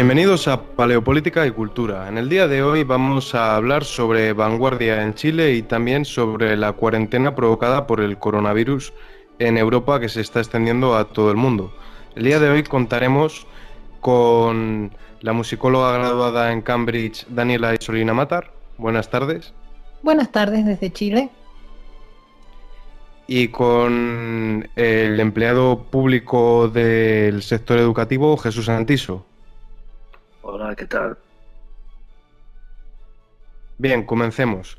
Bienvenidos a Paleopolítica y Cultura. En el día de hoy vamos a hablar sobre vanguardia en Chile y también sobre la cuarentena provocada por el coronavirus en Europa que se está extendiendo a todo el mundo. El día de hoy contaremos con la musicóloga graduada en Cambridge, Daniela Isolina Matar. Buenas tardes. Buenas tardes desde Chile. Y con el empleado público del sector educativo, Jesús Antiso. Hola, ¿qué tal? Bien, comencemos.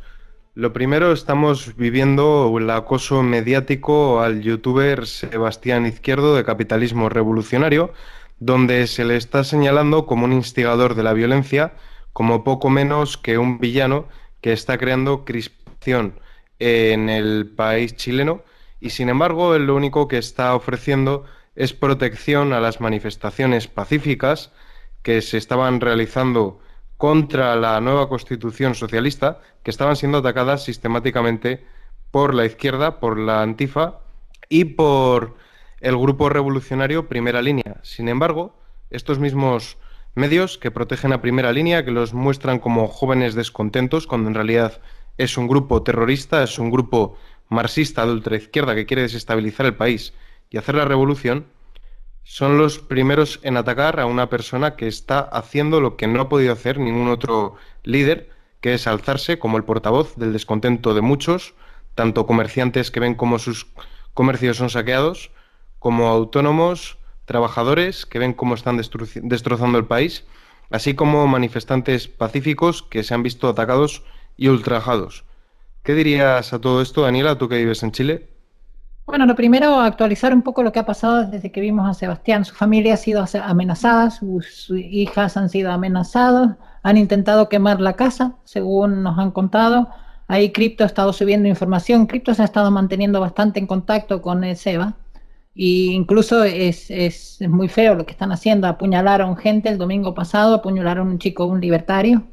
Lo primero, estamos viviendo el acoso mediático al youtuber Sebastián Izquierdo de Capitalismo Revolucionario, donde se le está señalando como un instigador de la violencia, como poco menos que un villano que está creando crispación en el país chileno y sin embargo lo único que está ofreciendo es protección a las manifestaciones pacíficas que se estaban realizando contra la nueva constitución socialista, que estaban siendo atacadas sistemáticamente por la izquierda, por la antifa y por el grupo revolucionario Primera Línea. Sin embargo, estos mismos medios que protegen a Primera Línea, que los muestran como jóvenes descontentos, cuando en realidad es un grupo terrorista, es un grupo marxista de ultraizquierda que quiere desestabilizar el país y hacer la revolución, son los primeros en atacar a una persona que está haciendo lo que no ha podido hacer ningún otro líder, que es alzarse como el portavoz del descontento de muchos, tanto comerciantes que ven cómo sus comercios son saqueados, como autónomos, trabajadores que ven cómo están destrozando el país, así como manifestantes pacíficos que se han visto atacados y ultrajados. ¿Qué dirías a todo esto, Daniela, tú que vives en Chile? Bueno, lo primero, actualizar un poco lo que ha pasado desde que vimos a Sebastián. Su familia ha sido amenazada, sus hijas han sido amenazadas, han intentado quemar la casa, según nos han contado. Ahí Crypto ha estado subiendo información. Crypto se ha estado manteniendo bastante en contacto con el Seba. Y incluso es, es, muy feo lo que están haciendo. Apuñalaron gente el domingo pasado, apuñalaron a un chico, un libertario.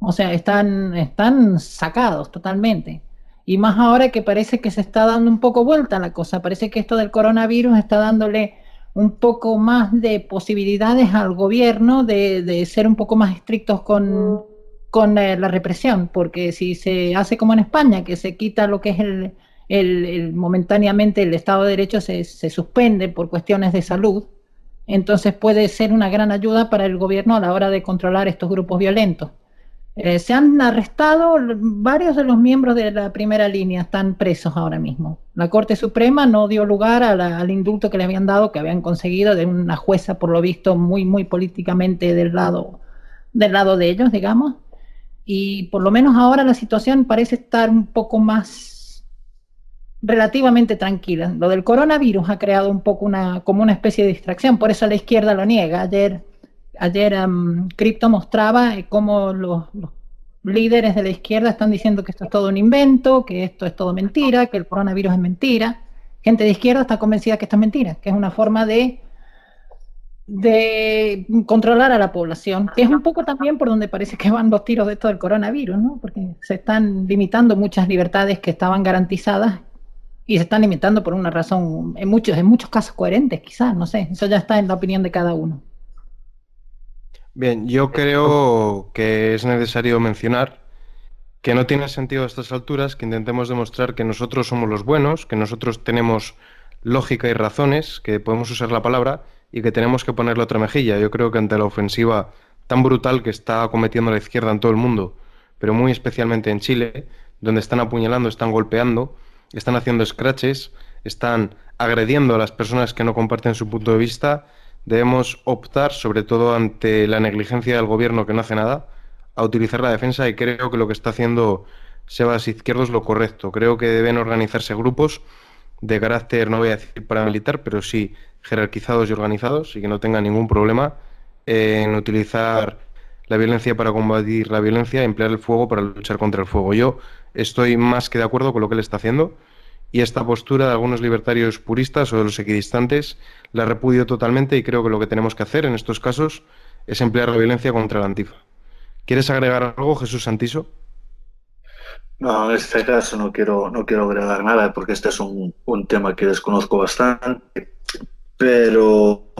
O sea, están, están sacados totalmente. Y más ahora que parece que se está dando un poco vuelta la cosa, parece que esto del coronavirus está dándole un poco más de posibilidades al gobierno de, ser un poco más estrictos con, eh, la, represión, porque si se hace como en España, que se quita lo que es el, momentáneamente el Estado de Derecho, se suspende por cuestiones de salud, entonces puede ser una gran ayuda para el gobierno a la hora de controlar estos grupos violentos. Eh, se han arrestado varios de los miembros de la primera línea, están presos ahora mismo. La Corte Suprema no dio lugar al indulto que le habían dado, que habían conseguido de una jueza, por lo visto, muy, muy políticamente del lado, del lado de ellos, digamos. Y por lo menos ahora la situación parece estar un poco más relativamente tranquila. Lo del coronavirus ha creado un poco una, como una especie de distracción, por eso la izquierda lo niega. Ayer ayer um, Crypto mostraba eh, cómo los, líderes de la izquierda están diciendo que esto es todo un invento, que esto es todo mentira, que el coronavirus es mentira. Gente de izquierda está convencida que esto es mentira, que es una forma de, de controlar a la población, que es un poco también por donde parece que van los tiros de esto del coronavirus, ¿no? Porque se están limitando muchas libertades que estaban garantizadas y se están limitando por una razón, en muchos, en muchos casos coherentes, quizás, no sé, eso ya está en la opinión de cada uno. Bien, yo creo que es necesario mencionar que no tiene sentido a estas alturas que intentemos demostrar que nosotros somos los buenos, que nosotros tenemos lógica y razones, que podemos usar la palabra y que tenemos que ponerle otra mejilla. Yo creo que ante la ofensiva tan brutal que está cometiendo la izquierda en todo el mundo, pero muy especialmente en Chile, donde están apuñalando, están golpeando, están haciendo scratches, están agrediendo a las personas que no comparten su punto de vista, Debemos optar, sobre todo ante la negligencia del gobierno que no hace nada, a utilizar la defensa y creo que lo que está haciendo Sebas Izquierdo es lo correcto. Creo que deben organizarse grupos de carácter, no voy a decir paramilitar, pero sí jerarquizados y organizados y que no tengan ningún problema en utilizar la violencia para combatir la violencia, emplear el fuego para luchar contra el fuego. Yo estoy más que de acuerdo con lo que él está haciendo y esta postura de algunos libertarios puristas o de los equidistantes la repudio totalmente y creo que lo que tenemos que hacer en estos casos es emplear la violencia contra la antifa. ¿Quieres agregar algo, Jesús Santiso? No, en este caso no quiero, no quiero agregar nada porque este es un, un tema que desconozco bastante, pero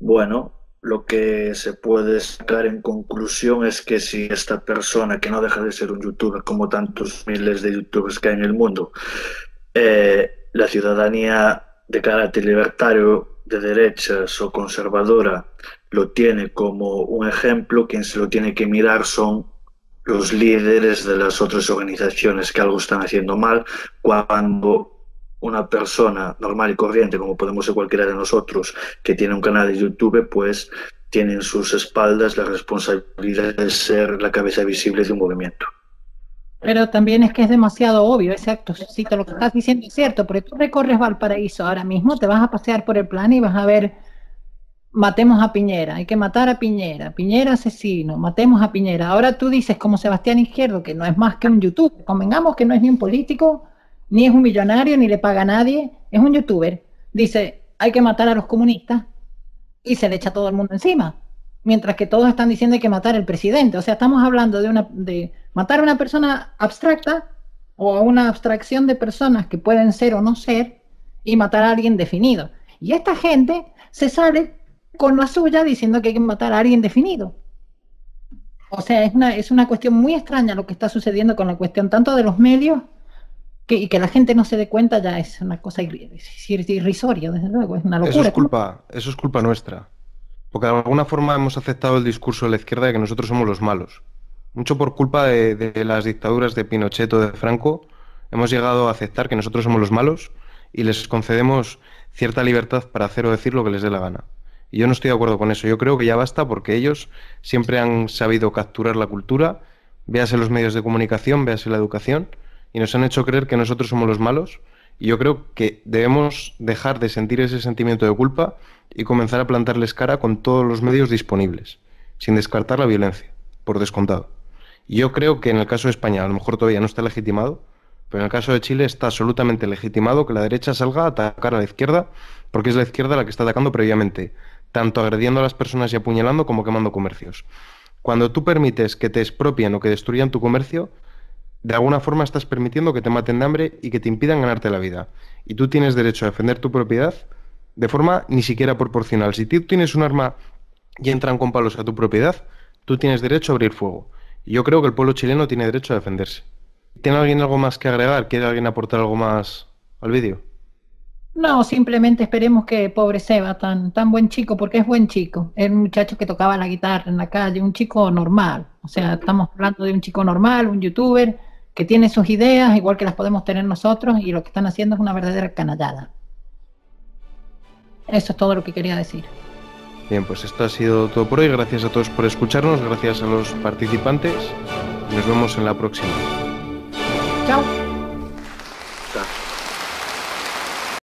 bueno, lo que se puede sacar en conclusión es que si esta persona, que no deja de ser un youtuber como tantos miles de youtubers que hay en el mundo, eh, la ciudadanía de carácter libertario, de derechas o conservadora, lo tiene como un ejemplo, quien se lo tiene que mirar son los líderes de las otras organizaciones que algo están haciendo mal, cuando una persona normal y corriente, como podemos ser cualquiera de nosotros, que tiene un canal de YouTube, pues tiene en sus espaldas la responsabilidad de ser la cabeza visible de un movimiento. Pero también es que es demasiado obvio, exacto. Si lo que estás diciendo es cierto, porque tú recorres Valparaíso ahora mismo, te vas a pasear por el plan y vas a ver, matemos a Piñera, hay que matar a Piñera, Piñera asesino, matemos a Piñera. Ahora tú dices como Sebastián Izquierdo, que no es más que un YouTube, convengamos que no es ni un político, ni es un millonario, ni le paga a nadie, es un youtuber. Dice, hay que matar a los comunistas y se le echa todo el mundo encima. Mientras que todos están diciendo hay que matar al presidente. O sea, estamos hablando de, una, matar a una persona abstracta o a una abstracción de personas que pueden ser o no ser y matar a alguien definido. Y esta gente se sale con la suya diciendo que hay que matar a alguien definido. O sea, es una cuestión muy extraña lo que está sucediendo con la cuestión tanto de los medios que, y que la gente no se dé cuenta ya es una cosa irrisoria, desde luego, es una locura. Eso es culpa, eso es culpa nuestra. Porque de alguna forma hemos aceptado el discurso de la izquierda de que nosotros somos los malos. Mucho por culpa de, de las dictaduras de Pinochet o de Franco, hemos llegado a aceptar que nosotros somos los malos y les concedemos cierta libertad para hacer o decir lo que les dé la gana. Y yo no estoy de acuerdo con eso. Yo creo que ya basta porque ellos siempre han sabido capturar la cultura, véase los medios de comunicación, véase la educación, y nos han hecho creer que nosotros somos los malos. Y yo creo que debemos dejar de sentir ese sentimiento de culpa y comenzar a plantarles cara con todos los medios disponibles, sin descartar la violencia, por descontado. Y yo creo que en el caso de España, a lo mejor todavía no está legitimado, pero en el caso de Chile está absolutamente legitimado que la derecha salga a atacar a la izquierda, porque es la izquierda la que está atacando previamente, tanto agrediendo a las personas y apuñalando como quemando comercios. Cuando tú permites que te expropien o que destruyan tu comercio, de alguna forma estás permitiendo que te maten de hambre y que te impidan ganarte la vida. Y tú tienes derecho a defender tu propiedad de forma ni siquiera proporcional. Si tú tienes un arma y entran con palos a tu propiedad, tú tienes derecho a abrir fuego. Y yo creo que el pueblo chileno tiene derecho a defenderse. ¿Tiene alguien algo más que agregar? ¿Quiere alguien aportar algo más al vídeo? No, simplemente esperemos que pobre Seba, tan, tan buen chico, porque es buen chico, Es un muchacho que tocaba la guitarra en la calle, un chico normal, o sea, estamos hablando de un chico normal, un youtuber, que tiene sus ideas igual que las podemos tener nosotros y lo que están haciendo es una verdadera canallada. Eso es todo lo que quería decir. Bien, pues esto ha sido todo por hoy. Gracias a todos por escucharnos, gracias a los participantes. Nos vemos en la próxima. Chao.